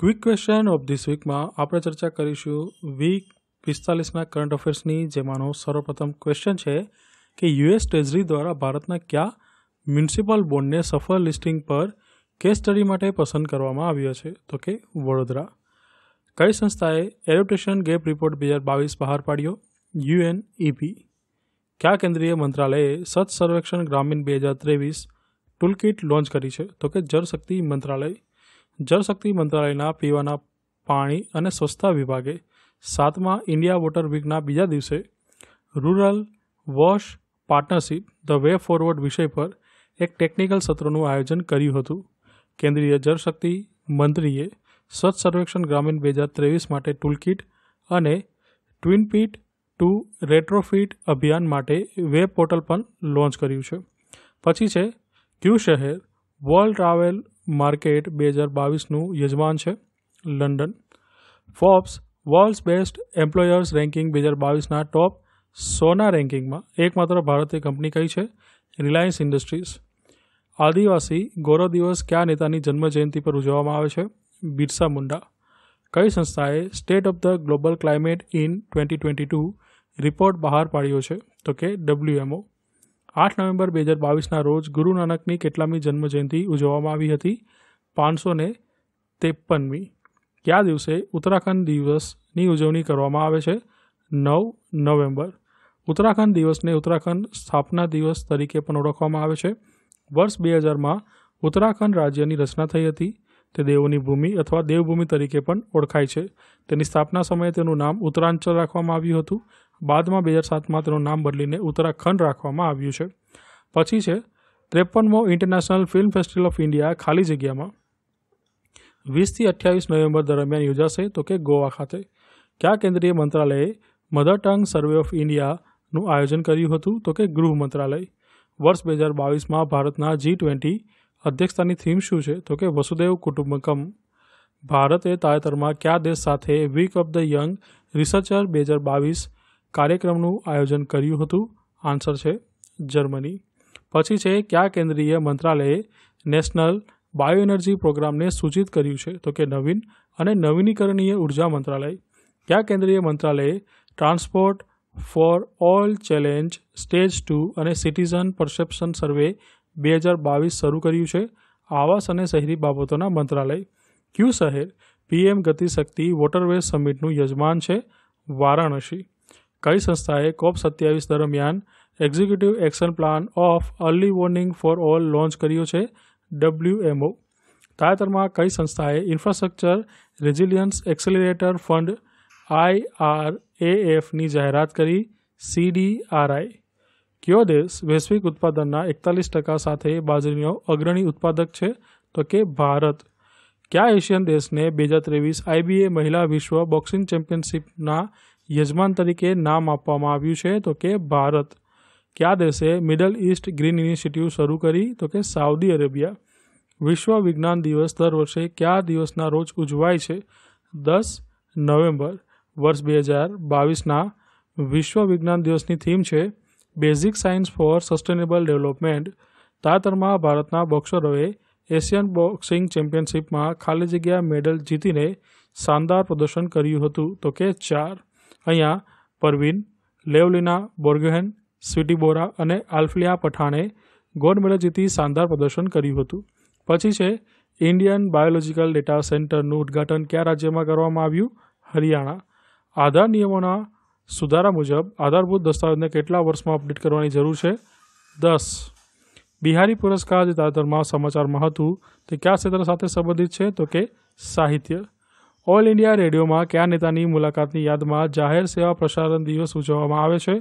quick question of this વીકમાં આપણે ચર્ચા કરીશું વીક પિસ્તાલીસના કરંટ અફેર્સની જેમાંનો સર્વપ્રથમ ક્વેશ્ચન છે કે યુએસ ટ્રેઝરી દ્વારા ભારતના કયા મ્યુનિસિપલ બોન્ડને સફળ લિસ્ટિંગ પર કેસ સ્ટડી માટે પસંદ કરવામાં આવ્યો છે તો કે વડોદરા કઈ સંસ્થાએ એડોપ્ટેશન ગેપ રિપોર્ટ બે હજાર બાવીસ બહાર પાડ્યો યુએન ઇપી કયા કેન્દ્રીય મંત્રાલયે સત સર્વેક્ષણ ગ્રામીણ બે હજાર ત્રેવીસ ટૂલકીટ લોન્ચ કરી છે તો કે જળશક્તિ મંત્રાલય જળશક્તિ મંત્રાલયના પીવાના પાણી અને સ્વચ્છતા વિભાગે સાતમા ઇન્ડિયા વોટર વીકના બીજા દિવસે rural wash partnership the way forward વિષય પર એક ટેકનિકલ સત્રનું આયોજન કર્યું હતું કેન્દ્રીય જળશક્તિ મંત્રીએ સ્વચ્છ સર્વેક્ષણ ગ્રામીણ બે હજાર ત્રેવીસ માટે ટૂલકીટ અને ટ્વિન પીટ ટુ રેટ્રોફીટ અભિયાન માટે વેબ પોર્ટલ પણ લોન્ચ કર્યું છે પછી છે ક્યુ શહેર વર્લ્ડ ટ્રાવેલ માર્કેટ બે હજાર બાવીસનું યજમાન છે London Forbes world's best employers ranking બે હજાર બાવીસના ટોપ સોના રેન્કિંગમાં એકમાત્ર ભારતીય કંપની કઈ છે રિલાયન્સ ઇન્ડસ્ટ્રીઝ આદિવાસી ગૌરવ દિવસ કયા નેતાની જન્મજયંતિ પર ઉજવવામાં આવે છે બિરસા મુંડા કઈ સંસ્થાએ state of the global climate in twenty twenty two report બહાર પાડ્યો છે તો કે ડબલ્યુએમઓ આઠ નવેમ્બર બે હજાર બાવીસના રોજ ગુરુ નાનકની કેટલામી જન્મજયંતિ ઉજવવામાં આવી હતી પાંચસો ને ત્રેપનમી કયા દિવસે ઉત્તરાખંડ દિવસની ઉજવણી કરવામાં આવે છે નવ નવેમ્બર ઉત્તરાખંડ દિવસને ઉત્તરાખંડ સ્થાપના દિવસ તરીકે પણ ઓળખવામાં આવે છે વર્ષ બે હજારમાં ઉત્તરાખંડ રાજ્યની રચના થઈ હતી તે દેવોની ભૂમિ અથવા દેવભૂમિ તરીકે પણ ઓળખાય છે તેની સ્થાપના સમયે તેનું નામ ઉત્તરાંચલ રાખવામાં આવ્યું હતું બાદમાં બે હજાર સાતમાં તેનું નામ બદલીને ઉત્તરાખંડ રાખવામાં આવ્યું છે પછી છે ત્રેપનમો international film festival of India ખાલી જગ્યામાં વીસથી અઠ્યાવીસ નવેમ્બર દરમિયાન યોજાશે તો કે ગોવા ખાતે કયા કેન્દ્રીય મંત્રાલયે મધર ટંગ સર્વે ઓફ ઇન્ડિયાનું આયોજન કર્યું હતું તો કે ગૃહ મંત્રાલય વર્ષ બે હજાર બાવીસમાં ભારતના જી ટ્વેન્ટી અધ્યક્ષતાની થીમ શું છે તો કે વસુદેવ કુટુંબકમ ભારતે તાજેતરમાં કયા દેશ સાથે week of the young researcher બે હજાર બાવીસ કાર્યક્રમનું આયોજન કર્યું હતું આન્સર છે જર્મની પછી છે કયા કેન્દ્રીય મંત્રાલયે નેશનલ બાયો એનર્જી પ્રોગ્રામને સૂચિત કર્યું છે તો કે નવીન અને નવીનીકરણીય ઉર્જા મંત્રાલય કયા કેન્દ્રીય મંત્રાલયે transport for all challenge stage two અને સિટીઝન પરસેપ્શન સર્વે બે હજાર બાવીસ શરૂ કર્યું છે આવાસ અને શહેરી બાબતોના મંત્રાલય ક્યુ શહેર પીએમ ગતિશક્તિ વોટરવે સમિટનું યજમાન છે વારાણસી કઈ સંસ્થાએ કોપ સત્યાવીસ દરમિયાન executive action plan of early warning for all launch કર્યો છે ડબલ્યુએમઓ તાજેતરમાં કઈ સંસ્થાએ infrastructure resilience accelerator fund I R A એફની જાહેરાત કરી સીડીઆરઆઈ કયો દેશ વૈશ્વિક ઉત્પાદનના એકતાલીસ ટકા સાથે બાજરીનો અગ્રણી ઉત્પાદક છે તો કે ભારત કયા એશિયન દેશને બે હજાર ત્રેવીસ આઈબીએ મહિલા વિશ્વ બોક્સિંગ ચેમ્પિયનશિપના યજમાન તરીકે નામ આપવામાં આવ્યું છે તો કે ભારત કયા દેશે મિડલ ઇસ્ટ ગ્રીન ઇનિશિયેટિવ શરૂ કરી તો કે સાઉદી અરેબિયા વિશ્વ વિજ્ઞાન દિવસ દર વર્ષે કયા દિવસના રોજ ઉજવાય છે દસ નવેમ્બર વર્ષ બે હજાર બાવીસના વિશ્વ વિજ્ઞાન દિવસની થીમ છે basic science for sustainable development તાતરમાં ભારતના બોક્સરોએ એશિયન બોક્સિંગ ચેમ્પિયનશિપમાં ખાલી જગ્યા મેડલ જીતીને શાનદાર પ્રદર્શન કર્યું હતું તો કે ચાર અહીંયા પરવીન લેવલિના બોર્ગહેન સ્વીટી બોરા અને આલ્ફલિયા પઠાણે ગોલ્ડ મેડલ જીતી શાનદાર પ્રદર્શન કર્યું હતું પછી છે ઇન્ડિયન બાયોલોજિકલ ડેટા સેન્ટરનું ઉદ્ઘાટન કયા રાજ્યમાં કરવામાં આવ્યું હરિયાણા આધાર નિયમોના સુધારા મુજબ આધારભૂત દસ્તાવેજને કેટલા વર્ષમાં અપડેટ કરવાની જરૂર છે દસ બિહારી પુરસ્કાર જે તાજેતરમાં સમાચારમાં હતું તે કયા ક્ષેત્ર સાથે સંબંધિત છે તો કે સાહિત્ય ઓલ ઇન્ડિયા રેડિયોમાં કયા નેતાની મુલાકાતની યાદમાં જાહેર સેવા પ્રસારણ દિવસ ઉજવવામાં આવે છે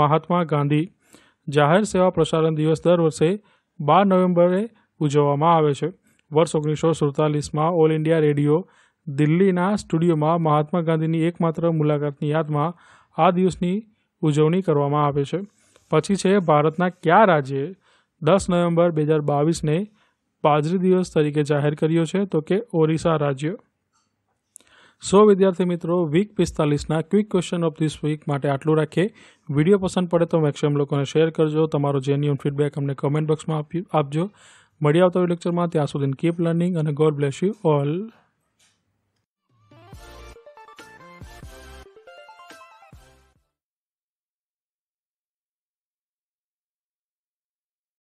મહાત્મા ગાંધી જાહેર સેવા પ્રસારણ દિવસ દર વર્ષે બાર નવેમ્બરે ઉજવવામાં આવે છે વર્ષ ઓગણીસો સુડતાલીસમાં ઓલ ઇન્ડિયા રેડિયો દિલ્હીના સ્ટુડિયોમાં મહાત્મા ગાંધીની એકમાત્ર મુલાકાતની યાદમાં આ દિવસની ઉજવણી કરવામાં આવે છે પછી છે ભારતના કયા રાજ્યે દસ નવેમ્બર બે હજાર બાવીસને બાજરી દિવસ તરીકે જાહેર કર્યો છે તો કે ઓરિસ્સા રાજ્ય સો વિદ્યાર્થી મિત્રો વીક પિસ્તાલીસના quick question of this week માટે આટલું રાખીએ વિડીયો પસંદ પડે તો મેક્સિમમ લોકોને શેર કરજો તમારો જેન્યુઅન ફીડબેક અમને કમેન્ટ બોક્સમાં આપજો મળી આવતા લેક્ચરમાં ત્યાં સુધી કીપ લર્નિંગ અને ગોડ બ્લેસ યુ ઓલ